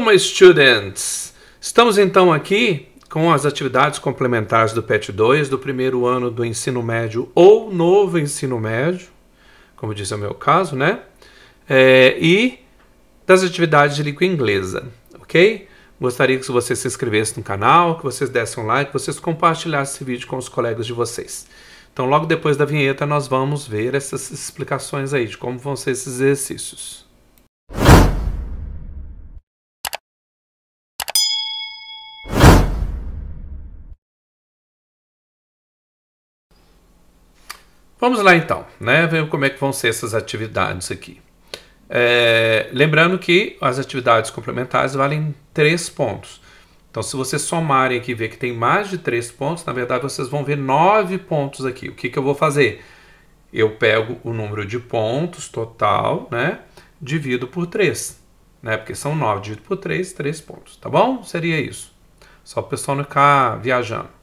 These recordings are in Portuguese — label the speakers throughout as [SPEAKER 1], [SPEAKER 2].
[SPEAKER 1] Olá, então, students! Estamos então aqui com as atividades complementares do PET 2 do primeiro ano do ensino médio ou novo ensino médio, como diz o meu caso, né? É, e das atividades de língua inglesa, ok? Gostaria que você se inscrevesse no canal, que vocês dessem um like, que vocês compartilhassem esse vídeo com os colegas de vocês. Então, logo depois da vinheta, nós vamos ver essas explicações aí de como vão ser esses exercícios. Vamos lá então, né? Ver como é que vão ser essas atividades aqui. É, lembrando que as atividades complementares valem três pontos. Então, se vocês somarem aqui e ver que tem mais de três pontos, na verdade vocês vão ver nove pontos aqui. O que, que eu vou fazer? Eu pego o número de pontos total, né? Divido por três, né? Porque são nove dividido por três, três pontos, tá bom? Seria isso. Só o pessoal não ficar viajando.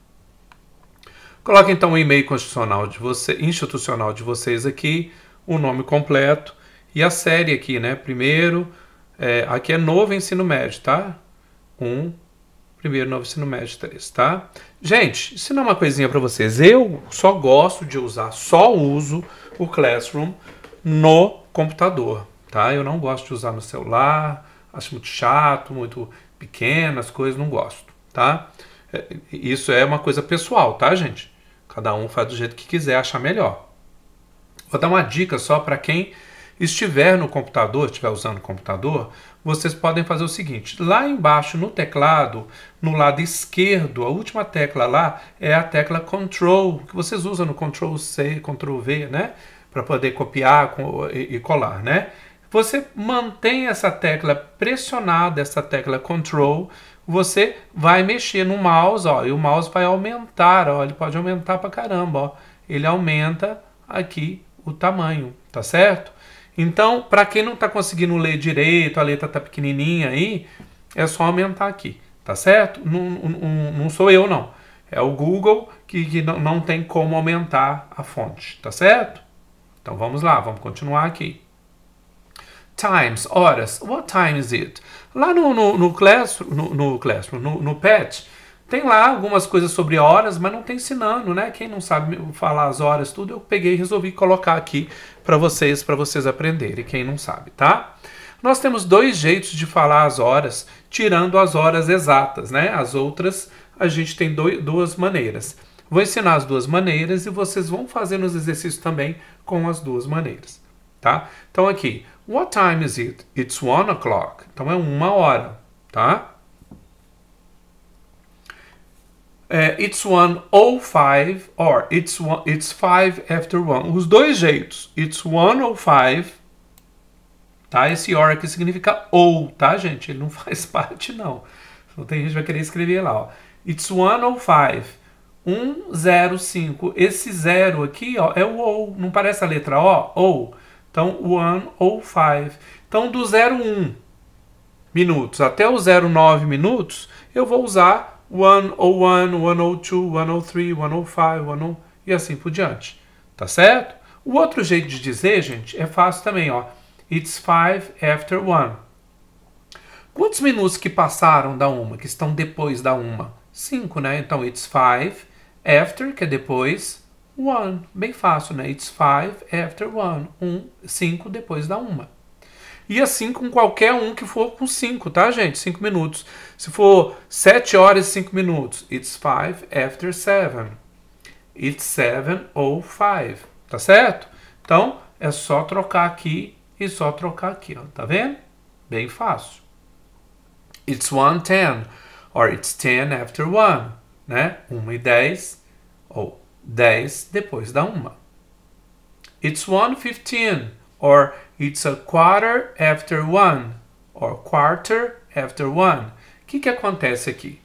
[SPEAKER 1] Coloque então o e-mail constitucional de você, institucional de vocês aqui, o nome completo e a série aqui, né? Primeiro, é, aqui é novo ensino médio, tá? Um, primeiro novo ensino médio 3, tá? Gente, ensinar uma coisinha para vocês. Eu só gosto de usar, só uso o Classroom no computador, tá? Eu não gosto de usar no celular, acho muito chato, muito pequeno, as coisas, não gosto, tá? É, isso é uma coisa pessoal, tá, gente? Cada um faz do jeito que quiser, achar melhor. Vou dar uma dica só para quem estiver no computador, estiver usando o computador, vocês podem fazer o seguinte: lá embaixo no teclado, no lado esquerdo, a última tecla lá é a tecla Control, que vocês usam no Ctrl C, Ctrl V, né? Para poder copiar e colar, né? Você mantém essa tecla pressionada, essa tecla Control, você vai mexer no mouse, ó, e o mouse vai aumentar, ó, ele pode aumentar para caramba, ó. Ele aumenta aqui o tamanho, tá certo? Então, para quem não está conseguindo ler direito, a letra tá pequenininha aí, é só aumentar aqui, tá certo? Não, não, não sou eu, não. É o Google que, que não tem como aumentar a fonte, tá certo? Então, vamos lá, vamos continuar aqui. Times, horas. What time is it? Lá no, no, no Classroom, no, no, classroom, no, no PET, tem lá algumas coisas sobre horas, mas não tem tá ensinando, né? Quem não sabe falar as horas, tudo, eu peguei e resolvi colocar aqui para vocês, para vocês aprenderem, quem não sabe, tá? Nós temos dois jeitos de falar as horas, tirando as horas exatas, né? As outras, a gente tem duas maneiras. Vou ensinar as duas maneiras e vocês vão fazendo os exercícios também com as duas maneiras, tá? Então aqui, What time is it? It's one o'clock. Então é uma hora, tá? É, it's one o oh five or it's one, it's five after one. Os dois jeitos. It's one o oh five. Tá? Esse or aqui significa ou, tá, gente? Ele não faz parte, não. Não tem gente que vai querer escrever lá, ó. It's one o oh five. 105. cinco. Esse zero aqui ó, é o ou. Não parece a letra O? Ou. Então, one ou five. Então, do 01 minutos até o 09 minutos, eu vou usar 101, 102, 103, 105, 10 e assim por diante. Tá certo? O outro jeito de dizer, gente, é fácil também, ó. It's five after one. Quantos minutos que passaram da uma, que estão depois da uma? Cinco, né? Então, it's five after, que é depois, one. Bem fácil, né? It's five after one. Um, cinco depois da uma. E assim com qualquer um que for com cinco, tá, gente? Cinco minutos. Se for sete horas e cinco minutos, it's five after seven. It's seven ou oh five, tá certo? Então, é só trocar aqui e só trocar aqui, ó. Tá vendo? Bem fácil. It's one ten. Or it's ten after one, né? 1 e dez ou 10 depois da uma. It's 1:15 or it's a quarter after one or quarter after one. O que, que acontece aqui?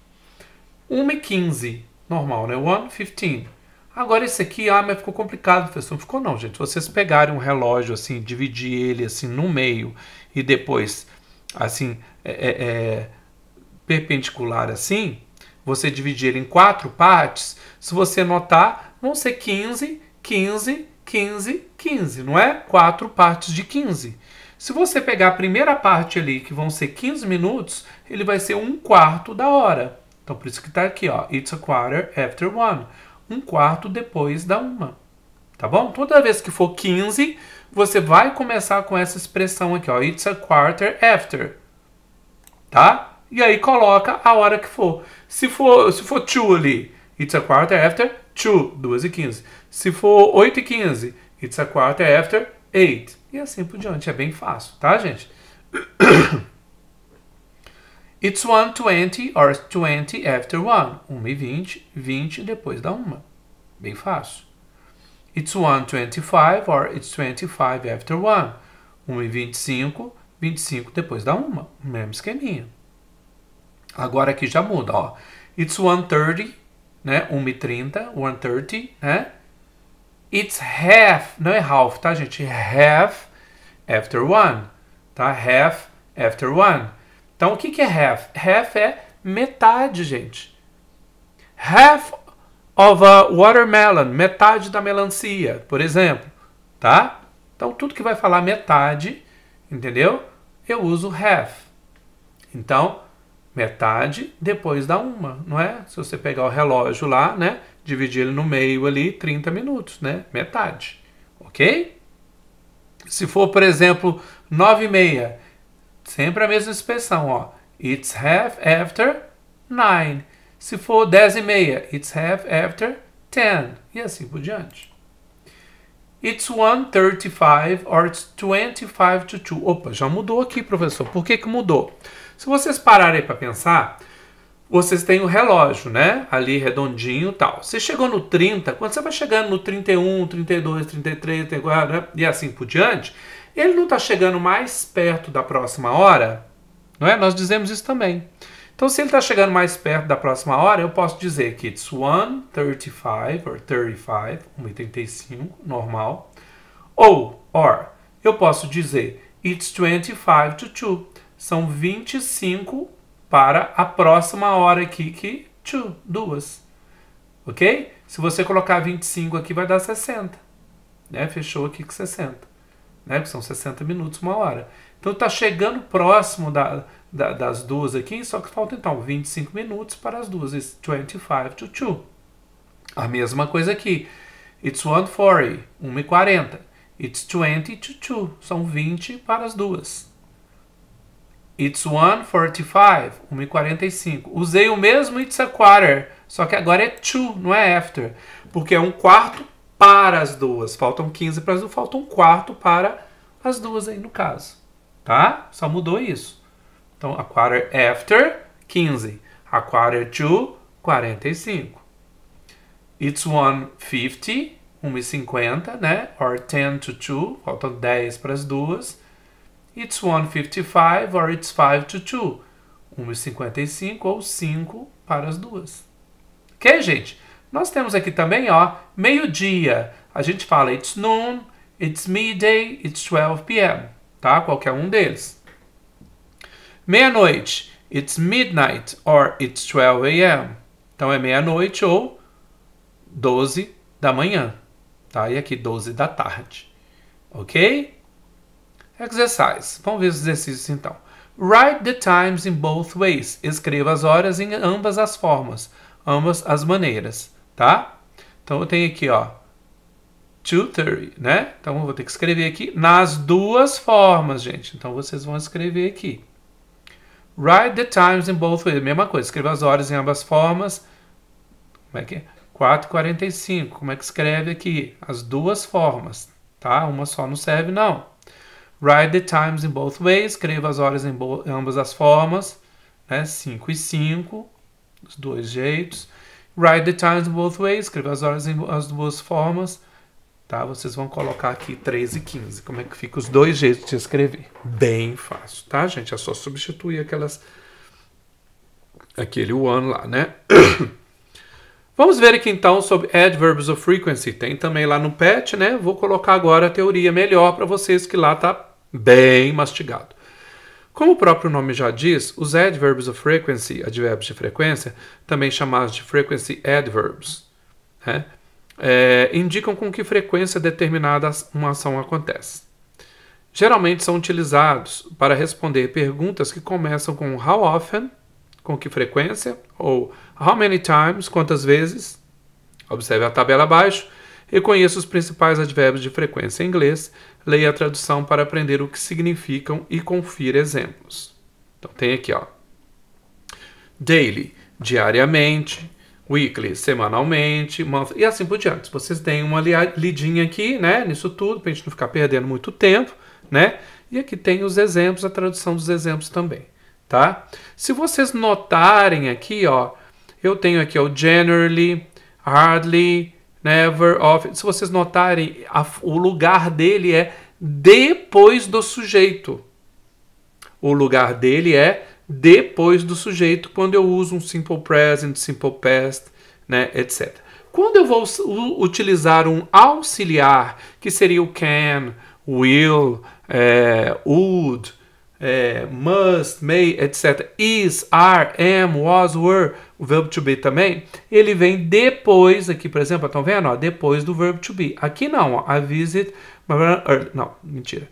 [SPEAKER 1] 1:15, normal, né? 1:15. Agora esse aqui, ah, mas ficou complicado, professor. Não ficou não, gente. vocês pegarem um relógio assim, dividir ele assim no meio e depois assim é, é, é perpendicular assim, você dividir ele em quatro partes. Se você notar, vão ser 15, 15, 15, 15, não é? Quatro partes de 15. Se você pegar a primeira parte ali, que vão ser 15 minutos, ele vai ser um quarto da hora. Então, por isso que está aqui, ó. It's a quarter after one. Um quarto depois da uma. Tá bom? Então, toda vez que for 15, você vai começar com essa expressão aqui, ó. It's a quarter after. Tá? E aí coloca a hora que for. Se for, se for two ali, it's a quarter after 2, 2 e 15. Se for 8 e 15, it's a quarter after 8. E assim por diante, é bem fácil, tá, gente? It's 1.20 or 20 after 1. 1 e 20, 20 depois da 1. Bem fácil. It's 1.25 or it's 25 after 1. 1 e 25, 25 depois da 1. Mesmo esqueminha. Agora aqui já muda, ó. It's 1.30 né? 1,30, 1,30, né? It's half, não é half, tá, gente? Half after one, tá? Half after one. Então, o que, que é half? Half é metade, gente. Half of a watermelon, metade da melancia, por exemplo, tá? Então, tudo que vai falar metade, entendeu? Eu uso half. Então, metade depois da uma, não é? Se você pegar o relógio lá, né? Dividir ele no meio ali, 30 minutos, né? Metade, ok? Se for, por exemplo, 9 e meia, sempre a mesma expressão, ó. It's half after 9. Se for 10 e meia, it's half after 10. E assim por diante. It's 1.35 or it's 25 to 2. Opa, já mudou aqui, professor. Por que, que mudou? Se vocês pararem para pensar, vocês têm o relógio, né? Ali redondinho e tal. Você chegou no 30, quando você vai chegando no 31, 32, 33, 34 né? e assim por diante, ele não está chegando mais perto da próxima hora? Não é? Nós dizemos isso também. Então, se ele está chegando mais perto da próxima hora, eu posso dizer que it's 1.35 or 35, 1.35, normal. Ou, or, eu posso dizer it's 25 to 2. São 25 para a próxima hora aqui, que 2, duas. Ok? Se você colocar 25 aqui, vai dar 60. Né? Fechou aqui com 60. Né? Que são 60 minutos, uma hora. Então, está chegando próximo da da, das duas aqui, só que falta então 25 minutos para as duas. It's 25 to 2. A mesma coisa aqui. It's 1.40, 1 40 It's 20 to 2, são 20 para as duas. It's 1.45, 1.45. Usei o mesmo it's a quarter, só que agora é to, não é after. Porque é um quarto para as duas. Faltam 15 para as duas, falta um quarto para as duas aí no caso. Tá? Só mudou isso. Então, a quarter after, 15. A quarter to, 45. It's 1.50, 1.50, né? Or 10 to 2, faltam 10 para as duas. It's 1.55 or it's 5 to 2, 1.55 ou 5 para as duas. Ok, gente? Nós temos aqui também, ó, meio-dia. A gente fala it's noon, it's midday, it's 12 p.m., tá? Qualquer um deles. Meia-noite. It's midnight or it's 12 a.m. Então é meia-noite ou 12 da manhã. Tá? E aqui 12 da tarde. Ok? Exercise. Vamos ver os exercícios então. Write the times in both ways. Escreva as horas em ambas as formas, ambas as maneiras, tá? Então eu tenho aqui, ó, 2:30, né? Então eu vou ter que escrever aqui nas duas formas, gente. Então vocês vão escrever aqui. Write the times in both ways. Mesma coisa, escreva as horas em ambas formas. Como é que é? 4,45. Como é que escreve aqui? As duas formas, tá? Uma só não serve, não. Write the times in both ways. Escreva as horas em ambas as formas. Né? 5 e 5, os dois jeitos. Write the times in both ways. Escreva as horas em as duas formas tá? Vocês vão colocar aqui 13 e 15. Como é que fica os dois jeitos de escrever? Bem fácil, tá, gente? É só substituir aquelas aquele one lá, né? Vamos ver aqui então sobre adverbs of frequency. Tem também lá no pet, né? Vou colocar agora a teoria melhor para vocês que lá tá bem mastigado. Como o próprio nome já diz, os adverbs of frequency, adverbs de frequência, também chamados de frequency adverbs, né? é, indicam com que frequência determinada uma ação acontece. Geralmente são utilizados para responder perguntas que começam com how often, com que frequência, ou how many times, quantas vezes. Observe a tabela abaixo e conheça os principais advérbios de frequência em inglês. Leia a tradução para aprender o que significam e confira exemplos. Então tem aqui, ó. Daily, diariamente weekly semanalmente, month, e assim por diante. Vocês têm uma lidinha aqui, né, nisso tudo, para a gente não ficar perdendo muito tempo, né? E aqui tem os exemplos, a tradução dos exemplos também, tá? Se vocês notarem aqui, ó, eu tenho aqui o generally, hardly, never, often. Se vocês notarem, a, o lugar dele é depois do sujeito. O lugar dele é depois do sujeito quando eu uso um simple present, simple past, né, etc. Quando eu vou utilizar um auxiliar, que seria o can, will, é, would, é, must, may, etc. Is, are, am, was, were, o verbo to be também, ele vem depois aqui, por exemplo, estão vendo? Ó, depois do verbo to be. Aqui não, ó, I visit, er, não, mentira.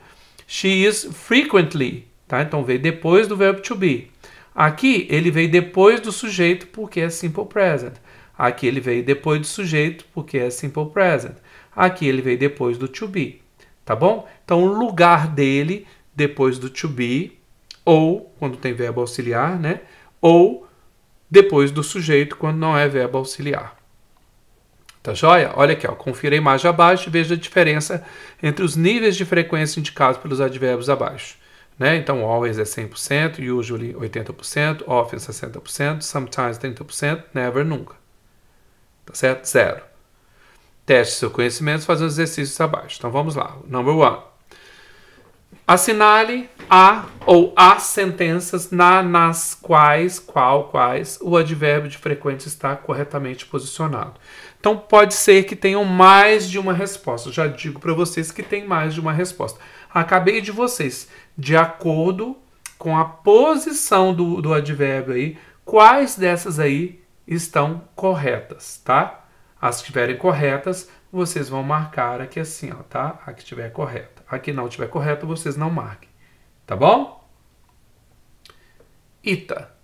[SPEAKER 1] She is frequently Tá? Então veio depois do verbo to be. Aqui ele veio depois do sujeito porque é simple present. Aqui ele veio depois do sujeito porque é simple present. Aqui ele veio depois do to be. Tá bom? Então o lugar dele depois do to be ou quando tem verbo auxiliar, né? Ou depois do sujeito quando não é verbo auxiliar. Tá joia? Olha aqui, ó. confira a imagem abaixo e veja a diferença entre os níveis de frequência indicados pelos advérbios abaixo. Né? Então, always é 100%, usually 80%, often 60%, sometimes 30%, never nunca. Tá certo? Zero. Teste seu conhecimento fazendo os exercícios abaixo. Então, vamos lá. Number one. Assinale a ou as sentenças na, nas quais, qual, quais o advérbio de frequência está corretamente posicionado. Então pode ser que tenham mais de uma resposta. já digo para vocês que tem mais de uma resposta. Acabei de vocês, de acordo com a posição do, do advérbio aí, quais dessas aí estão corretas, tá? As que estiverem corretas, vocês vão marcar aqui assim, ó, tá? A que estiver correta. A que não estiver correta, vocês não marquem, tá bom? Ita.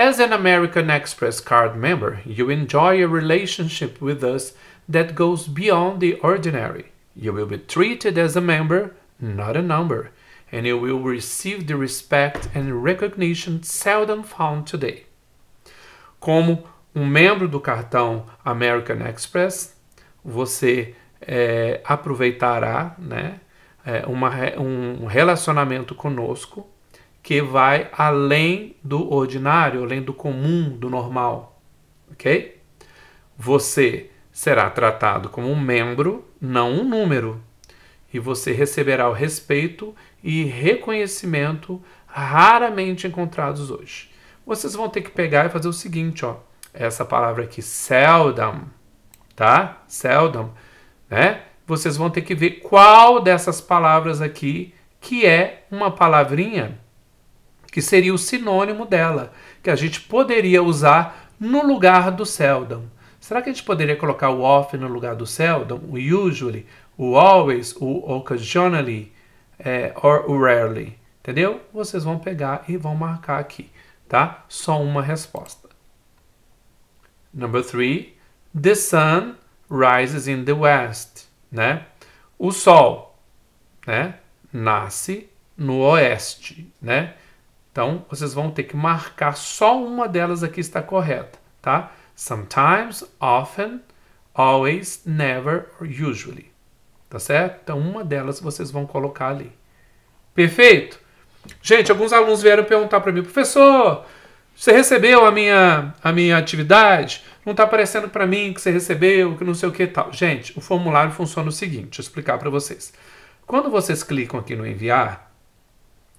[SPEAKER 1] As an American Express card member, you enjoy a relationship with us that goes beyond the ordinary. You will be treated as a member, not a number, and you will receive the respect and recognition seldom found today. Como um membro do cartão American Express, você é, aproveitará né, é, uma, um relacionamento conosco que vai além do ordinário, além do comum, do normal. Ok? Você será tratado como um membro, não um número, e você receberá o respeito e reconhecimento raramente encontrados hoje. Vocês vão ter que pegar e fazer o seguinte, ó, essa palavra aqui, seldom, tá? Seldom, né? Vocês vão ter que ver qual dessas palavras aqui que é uma palavrinha que seria o sinônimo dela, que a gente poderia usar no lugar do seldom. Será que a gente poderia colocar o often no lugar do seldom? O usually, o always, o occasionally, é, or o rarely? Entendeu? Vocês vão pegar e vão marcar aqui, tá? Só uma resposta. Number three, the sun rises in the west, né? O sol, né? Nasce no oeste, né? Então, vocês vão ter que marcar só uma delas aqui está correta, tá? Sometimes, often, always, never, usually. Tá certo? Então, uma delas vocês vão colocar ali. Perfeito? Gente, alguns alunos vieram perguntar para mim, professor, você recebeu a minha, a minha atividade? Não está aparecendo para mim que você recebeu, que não sei o que tal. Gente, o formulário funciona o seguinte, deixa eu explicar para vocês. Quando vocês clicam aqui no enviar,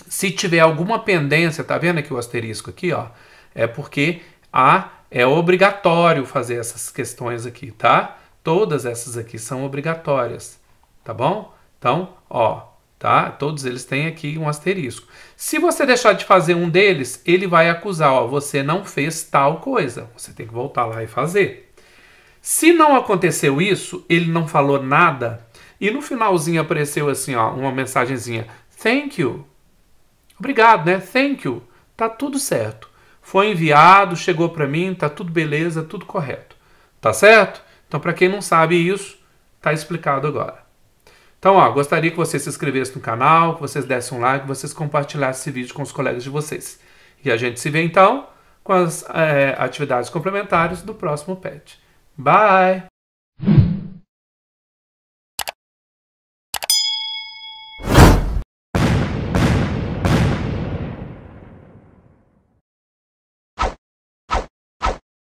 [SPEAKER 1] se tiver alguma pendência, tá vendo aqui o asterisco aqui, ó? É porque há, é obrigatório fazer essas questões aqui, tá? Todas essas aqui são obrigatórias, tá bom? Então, ó, tá? Todos eles têm aqui um asterisco. Se você deixar de fazer um deles, ele vai acusar, ó, você não fez tal coisa. Você tem que voltar lá e fazer. Se não aconteceu isso, ele não falou nada e no finalzinho apareceu assim, ó, uma mensagenzinha: "Thank you Obrigado, né? Thank you. Tá tudo certo. Foi enviado, chegou para mim, tá tudo beleza, tudo correto. Tá certo? Então, para quem não sabe isso, tá explicado agora. Então, ó, gostaria que você se inscrevesse no canal, que vocês dessem um like, que vocês compartilhassem esse vídeo com os colegas de vocês. E a gente se vê então com as é, atividades complementares do próximo PET. Bye!